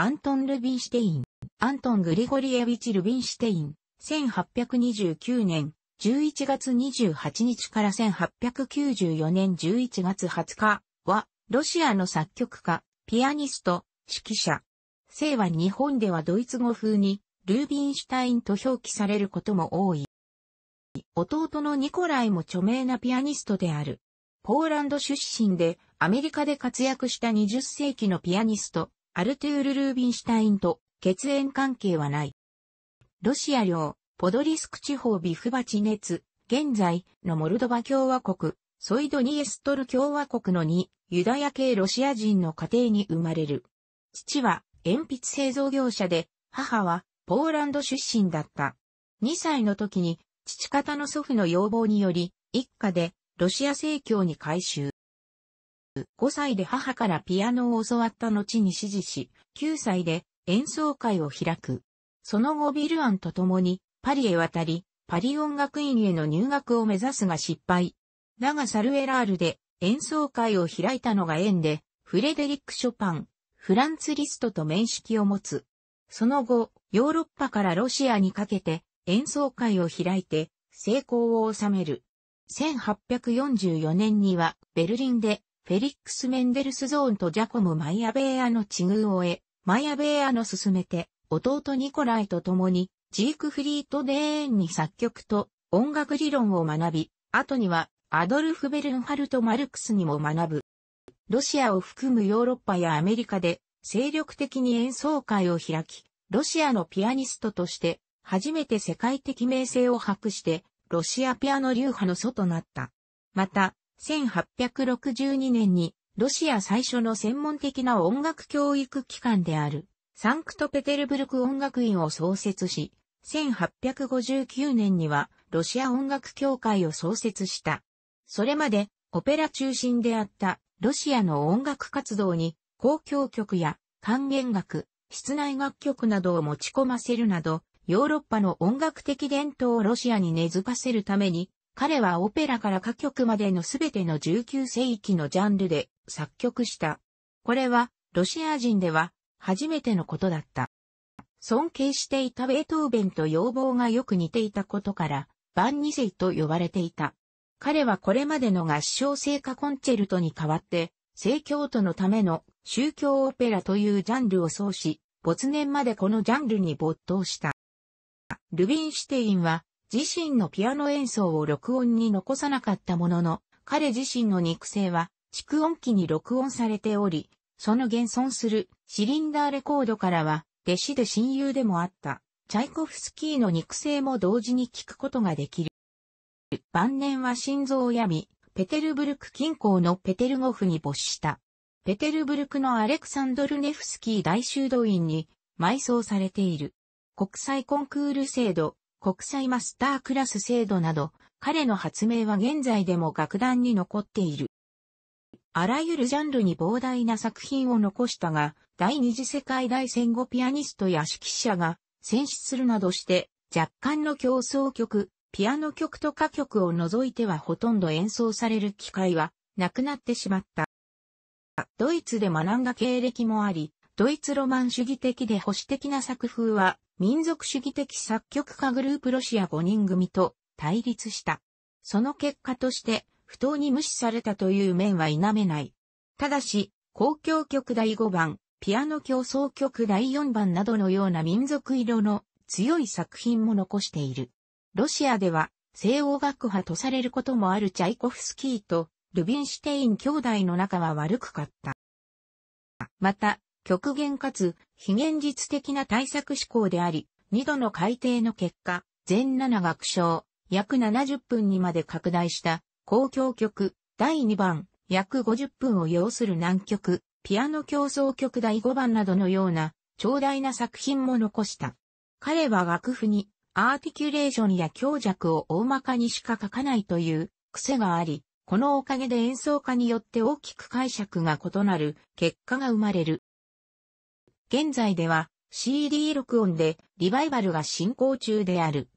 アントン・ルビンシュテイン、アントン・グリゴリエィチ・ルビンシュテイン、1829年11月28日から1894年11月20日は、ロシアの作曲家、ピアニスト、指揮者。姓は日本ではドイツ語風に、ルービンシュタインと表記されることも多い。弟のニコライも著名なピアニストである。ポーランド出身でアメリカで活躍した20世紀のピアニスト、アルトゥール・ルービンシュタインと血縁関係はない。ロシア領、ポドリスク地方ビフバチネツ、現在のモルドバ共和国、ソイドニエストル共和国の2、ユダヤ系ロシア人の家庭に生まれる。父は鉛筆製造業者で、母はポーランド出身だった。2歳の時に父方の祖父の要望により、一家でロシア正教に改修。5歳で母からピアノを教わった後に指示し、9歳で演奏会を開く。その後ビルアンと共にパリへ渡り、パリ音楽院への入学を目指すが失敗。だがサルエラールで演奏会を開いたのが縁で、フレデリック・ショパン、フランツ・リストと面識を持つ。その後、ヨーロッパからロシアにかけて演奏会を開いて成功を収める。1844年にはベルリンでフェリックス・メンデルスゾーンとジャコム・マイアベーアの地偶を終え、マイアベーアの勧めて、弟ニコライと共に、ジークフリート・デーンに作曲と音楽理論を学び、後にはアドルフ・ベルンハルト・マルクスにも学ぶ。ロシアを含むヨーロッパやアメリカで精力的に演奏会を開き、ロシアのピアニストとして初めて世界的名声を博して、ロシアピアノ流派の祖となった。また、1862年にロシア最初の専門的な音楽教育機関であるサンクトペテルブルク音楽院を創設し、1859年にはロシア音楽協会を創設した。それまでオペラ中心であったロシアの音楽活動に公共曲や管弦楽、室内楽曲などを持ち込ませるなど、ヨーロッパの音楽的伝統をロシアに根付かせるために彼はオペラから歌曲までのすべての19世紀のジャンルで作曲した。これは、ロシア人では、初めてのことだった。尊敬していたベートーベンと要望がよく似ていたことから、バンニセイと呼ばれていた。彼はこれまでの合唱聖歌コンチェルトに代わって、聖教徒のための宗教オペラというジャンルを創し、没年までこのジャンルに没頭した。ルビンシュテインは、自身のピアノ演奏を録音に残さなかったものの、彼自身の肉声は蓄音機に録音されており、その現存するシリンダーレコードからは、弟子で親友でもあった、チャイコフスキーの肉声も同時に聞くことができる。晩年は心臓を病み、ペテルブルク近郊のペテルゴフに没した。ペテルブルクのアレクサンドルネフスキー大修道院に埋葬されている。国際コンクール制度、国際マスタークラス制度など、彼の発明は現在でも楽団に残っている。あらゆるジャンルに膨大な作品を残したが、第二次世界大戦後ピアニストや指揮者が選出するなどして、若干の競争曲、ピアノ曲と歌曲を除いてはほとんど演奏される機会はなくなってしまった。ドイツで学んだ経歴もあり、ドイツロマン主義的で保守的な作風は、民族主義的作曲家グループロシア5人組と対立した。その結果として、不当に無視されたという面は否めない。ただし、公共曲第5番、ピアノ競争曲第4番などのような民族色の強い作品も残している。ロシアでは、西欧学派とされることもあるチャイコフスキーとルビンシュテイン兄弟の仲は悪くかった。また、極限かつ非現実的な対策思考であり、2度の改定の結果、全7学章、約70分にまで拡大した交響曲第2番、約50分を要する難曲、ピアノ競争曲第5番などのような、長大な作品も残した。彼は楽譜に、アーティキュレーションや強弱を大まかにしか書かないという癖があり、このおかげで演奏家によって大きく解釈が異なる結果が生まれる。現在では CD 録音でリバイバルが進行中である。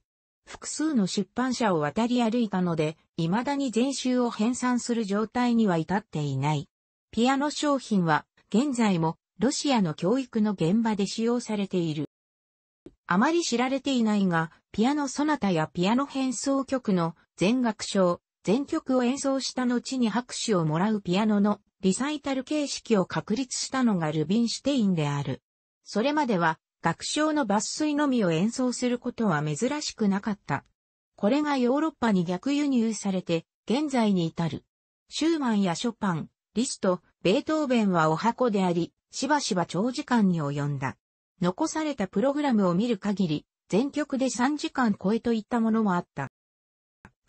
複数の出版社を渡り歩いたので、未だに全集を編纂する状態には至っていない。ピアノ商品は、現在も、ロシアの教育の現場で使用されている。あまり知られていないが、ピアノソナタやピアノ変奏曲の全楽章、全曲を演奏した後に拍手をもらうピアノのリサイタル形式を確立したのがルビンシュテインである。それまでは楽章の抜粋のみを演奏することは珍しくなかった。これがヨーロッパに逆輸入されて現在に至る。シューマンやショパン、リスト、ベートーベンはお箱であり、しばしば長時間に及んだ。残されたプログラムを見る限り、全曲で3時間超えといったものもあった。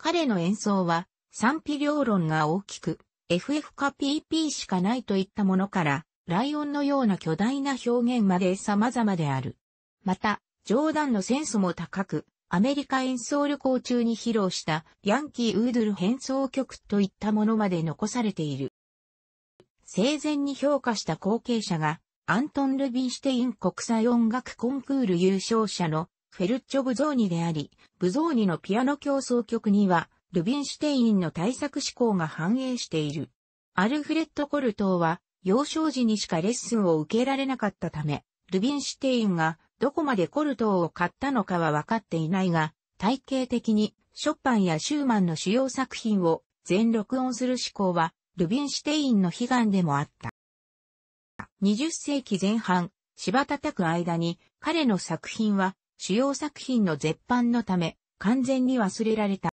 彼の演奏は賛否両論が大きく、FF か PP しかないといったものから、ライオンのような巨大な表現まで様々である。また、冗談のセンスも高く、アメリカ演奏旅行中に披露したヤンキーウードル変奏曲といったものまで残されている。生前に評価した後継者がアントン・ルビンシュテイン国際音楽コンクール優勝者のフェルッチョ・ブゾーニであり、ブゾーニのピアノ競争曲には、ルビンシュテインの対策思考が反映している。アルフレッド・コルトーは、幼少時にしかレッスンを受けられなかったため、ルビンシュテインがどこまでコルトーを買ったのかは分かっていないが、体系的にショパンやシューマンの主要作品を全録音する思考は、ルビンシュテインの悲願でもあった。20世紀前半、柴叩く間に彼の作品は主要作品の絶版のため、完全に忘れられた。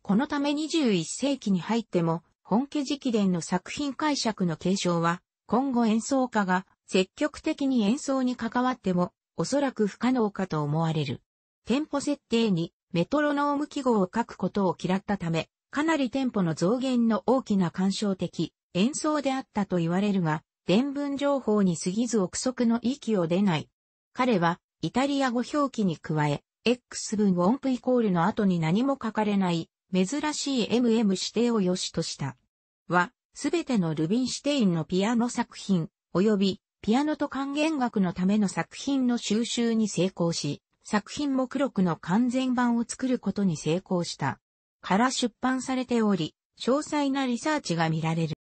このため21世紀に入っても、本家直伝の作品解釈の継承は、今後演奏家が積極的に演奏に関わっても、おそらく不可能かと思われる。テンポ設定にメトロノーム記号を書くことを嫌ったため、かなりテンポの増減の大きな干渉的演奏であったと言われるが、伝文情報に過ぎず憶測の域を出ない。彼はイタリア語表記に加え、X 分音符イコールの後に何も書かれない、珍しい MM 指定を良しとした。は、すべてのルビンシュテインのピアノ作品、及び、ピアノと管弦楽のための作品の収集に成功し、作品目録の完全版を作ることに成功した。から出版されており、詳細なリサーチが見られる。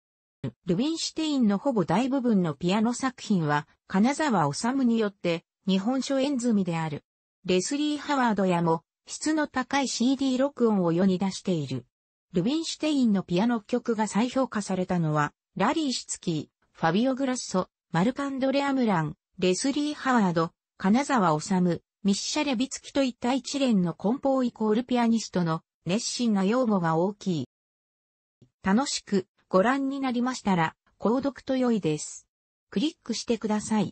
ルビンシュテインのほぼ大部分のピアノ作品は、金沢治によって日本書演済みである。レスリー・ハワードやも、質の高い CD 録音を世に出している。ルビンシュテインのピアノ曲が再評価されたのは、ラリー・シツキー、ファビオ・グラッソ、マルカンドレ・アムラン、レスリー・ハワード、金沢治、ミッシャレ・ビツキといった一連の梱包イコールピアニストの熱心な擁護が大きい。楽しくご覧になりましたら、購読と良いです。クリックしてください。